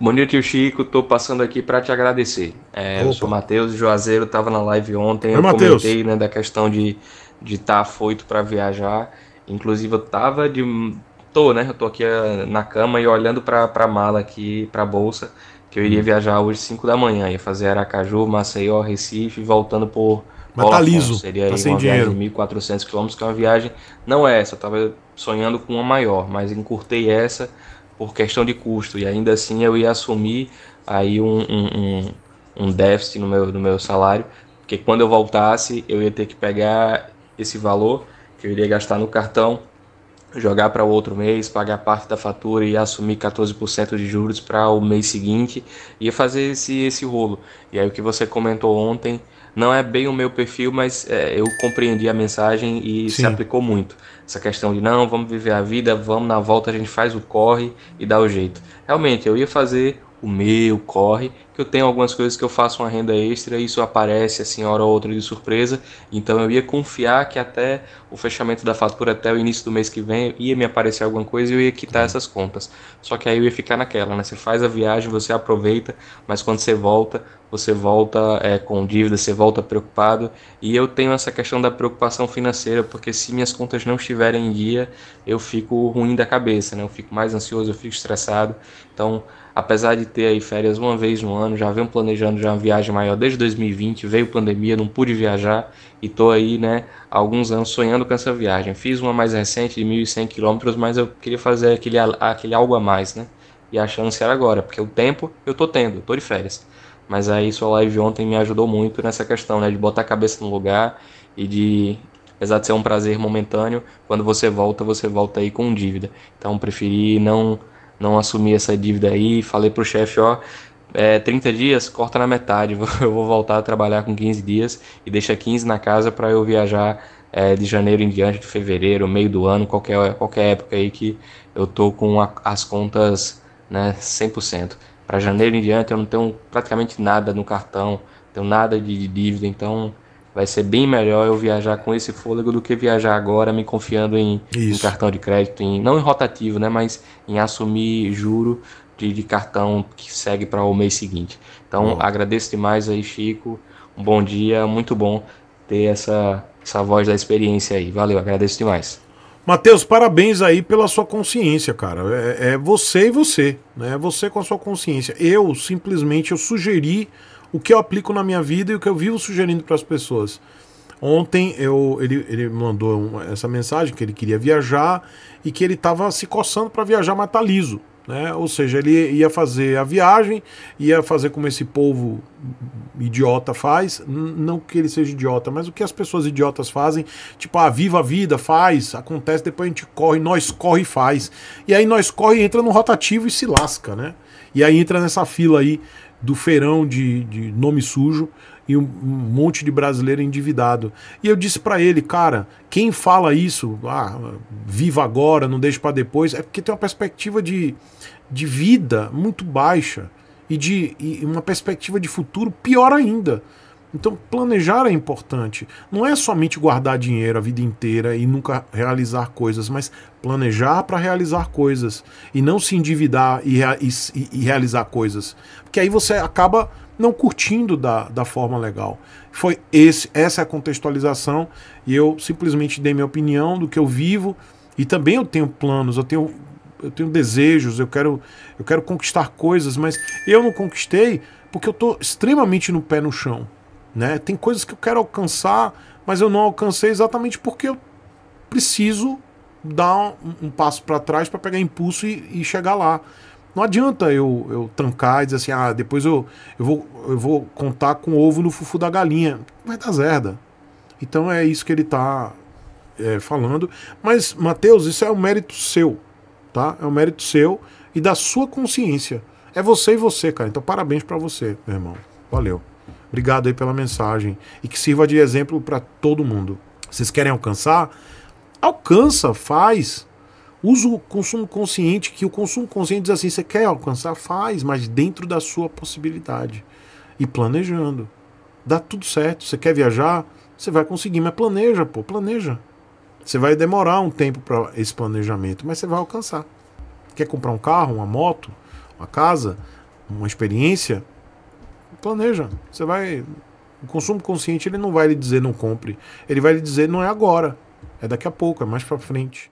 Bom dia, tio Chico. Tô passando aqui para te agradecer. É, eu sou o Matheus, Juazeiro estava na live ontem. Oi, eu Mateus. comentei né, da questão de estar de tá afoito para viajar. Inclusive, eu tava de. tô, né? Eu tô aqui é, na cama e olhando para pra mala aqui, pra bolsa, que eu iria hum. viajar hoje 5 da manhã. Ia fazer Aracaju, Maceió, Recife, voltando por. Mas Olá, tá liso. Seria tá aí sem uma dinheiro. viagem de 1.400 km, que é uma viagem. Não é essa, eu tava sonhando com uma maior, mas encurtei essa por questão de custo, e ainda assim eu ia assumir aí um, um, um déficit no meu, no meu salário, porque quando eu voltasse eu ia ter que pegar esse valor que eu iria gastar no cartão jogar para o outro mês, pagar parte da fatura e assumir 14% de juros para o mês seguinte, ia fazer esse, esse rolo. E aí o que você comentou ontem não é bem o meu perfil, mas é, eu compreendi a mensagem e Sim. se aplicou muito. Essa questão de não, vamos viver a vida, vamos na volta, a gente faz o corre e dá o jeito. Realmente, eu ia fazer o meu, corre, que eu tenho algumas coisas que eu faço uma renda extra e isso aparece assim hora ou outra de surpresa. Então eu ia confiar que até o fechamento da fatura até o início do mês que vem ia me aparecer alguma coisa e eu ia quitar essas contas. Só que aí eu ia ficar naquela, né? Você faz a viagem, você aproveita, mas quando você volta, você volta é, com dívida, você volta preocupado. E eu tenho essa questão da preocupação financeira, porque se minhas contas não estiverem em dia, eu fico ruim da cabeça, né? Eu fico mais ansioso, eu fico estressado. Então apesar de ter aí férias uma vez no ano, já venho planejando já uma viagem maior desde 2020, veio pandemia, não pude viajar e tô aí, né, há alguns anos sonhando com essa viagem. Fiz uma mais recente de 1.100 km, mas eu queria fazer aquele, aquele algo a mais, né? E a chance era agora, porque o tempo eu tô tendo, tô de férias. Mas aí sua live ontem me ajudou muito nessa questão, né, de botar a cabeça no lugar e de apesar de ser um prazer momentâneo, quando você volta, você volta aí com dívida. Então preferi não não assumi essa dívida aí, falei pro chefe, ó, é, 30 dias, corta na metade, eu vou voltar a trabalhar com 15 dias e deixa 15 na casa para eu viajar é, de janeiro em diante, de fevereiro, meio do ano, qualquer, qualquer época aí que eu tô com a, as contas né, 100%. Para janeiro em diante eu não tenho praticamente nada no cartão, tenho nada de, de dívida, então Vai ser bem melhor eu viajar com esse fôlego do que viajar agora me confiando em, em cartão de crédito, em, não em rotativo, né, mas em assumir juro de, de cartão que segue para o mês seguinte. Então, agradeço demais aí, Chico. Um bom dia, muito bom ter essa, essa voz da experiência aí. Valeu, agradeço demais. Matheus, parabéns aí pela sua consciência, cara. É, é, você e você, né? Você com a sua consciência. Eu simplesmente eu sugeri o que eu aplico na minha vida e o que eu vivo sugerindo para as pessoas. Ontem eu, ele, ele mandou uma, essa mensagem que ele queria viajar e que ele estava se coçando para viajar, mas tá liso. Né? Ou seja, ele ia fazer a viagem, ia fazer como esse povo idiota faz, não que ele seja idiota, mas o que as pessoas idiotas fazem, tipo, ah, viva a vida, faz, acontece, depois a gente corre, nós corre e faz. E aí nós corre, entra no rotativo e se lasca, né? E aí entra nessa fila aí do feirão de, de nome sujo e um monte de brasileiro endividado. E eu disse para ele, cara, quem fala isso, ah, viva agora, não deixe para depois, é porque tem uma perspectiva de, de vida muito baixa e de e uma perspectiva de futuro pior ainda. Então, planejar é importante. Não é somente guardar dinheiro a vida inteira e nunca realizar coisas, mas planejar para realizar coisas e não se endividar e, e, e, realizar coisas. Porque aí você acaba não curtindo da, da forma legal. Foi esse, essa é a contextualização e eu simplesmente dei minha opinião do que eu vivo e também eu tenho planos, eu tenho, eu tenho desejos, eu quero, eu quero conquistar coisas, mas eu não conquistei porque eu estou extremamente no pé no chão. Né? Tem coisas que eu quero alcançar, mas eu não alcancei exatamente porque eu preciso dar um, um passo para trás para pegar impulso e, e, chegar lá. Não adianta eu, eu trancar e dizer assim, ah, depois eu, eu, vou, eu vou contar com o ovo no fufu da galinha. Vai dar zerda. Então é isso que ele está é, falando. Mas, Mateus, isso é um mérito seu, tá? É um mérito seu e da sua consciência. É você e você, cara. Então parabéns para você, meu irmão. Valeu. Obrigado aí pela mensagem e que sirva de exemplo para todo mundo. Vocês querem alcançar? Alcança, faz. Usa o consumo consciente, que o consumo consciente diz assim: você quer alcançar? Faz, mas dentro da sua possibilidade. E planejando. Dá tudo certo. Você quer viajar? Você vai conseguir, mas planeja, pô, planeja. Você vai demorar um tempo para esse planejamento, mas você vai alcançar. Quer comprar um carro, uma moto, uma casa, uma experiência? Planeja. Você vai. O consumo consciente ele não vai lhe dizer não compre. Ele vai lhe dizer não é agora. É daqui a pouco, é mais para frente.